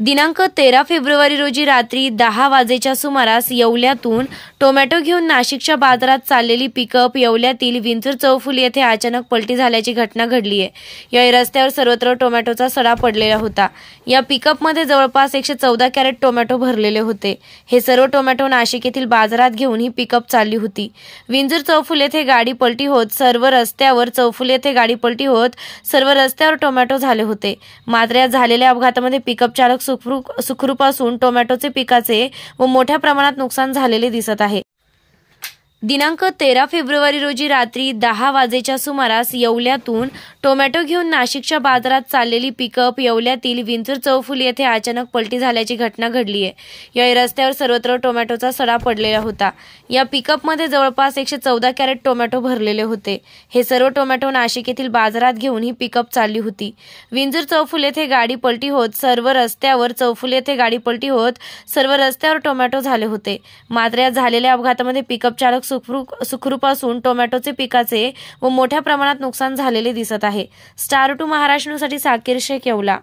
दिनांक तेरा फेब्रुवारी रोजी रात्री दहा वाजेच्या सुमारास येवल्यातून टोमॅटो घेऊन नाशिकच्या बाजारात चाललेली पिकअप येवल्यातील विंचूर चौफुल येथे अचानक पलटी झाल्याची घटना घडली आहे या रस्त्यावर सर्वत्र टोमॅटोचा सडा पडलेला होता या पिकअपमध्ये जवळपास एकशे चौदा कॅरेट टोमॅटो भरलेले होते हे सर्व टोमॅटो नाशिक येथील बाजारात घेऊन ही पिकअप चालली होती विंजूर चौफुल येथे गाडी पलटी होत सर्व रस्त्यावर चौफुल येथे गाडी पलटी होत सर्व रस्त्यावर टोमॅटो झाले होते मात्र या झालेल्या अपघातामध्ये पिकअप चालक सुखरूप सुखरूप असून टोमॅटोचे पिकाचे व मोठ्या प्रमाणात नुकसान झालेले दिसत आहे दिनांक तेरा फेब्रुवारी रोजी रात्री दहा वाजेच्या सुमारास येवल्यातून टोमॅटो घेऊन नाशिकच्या बाजारात चाललेली पिकअप येवल्यातील विंचूर चौफुल येथे अचानक पलटी झाल्याची घटना घडली आहे या रस्त्यावर सर्वत्र टोमॅटोचा सडा पडलेला होता या पिकअपमध्ये जवळपास एकशे चौदा कॅरेट टोमॅटो भरलेले होते हे सर्व टोमॅटो नाशिक येथील बाजारात घेऊन ही पिकअप चालली होती विंजूर चौफुल येथे गाडी पलटी होत सर्व रस्त्यावर चौफुल येथे गाडी पलटी होत सर्व रस्त्यावर टोमॅटो झाले होते मात्र या झालेल्या अपघातामध्ये पिकअप चालक सुखरू सुखरूप टोमॅटोचे पिकाचे व मोठ्या प्रमाणात नुकसान झालेले दिसत आहे स्टार टू महाराष्ट्रसाठी साकीर शेख येवला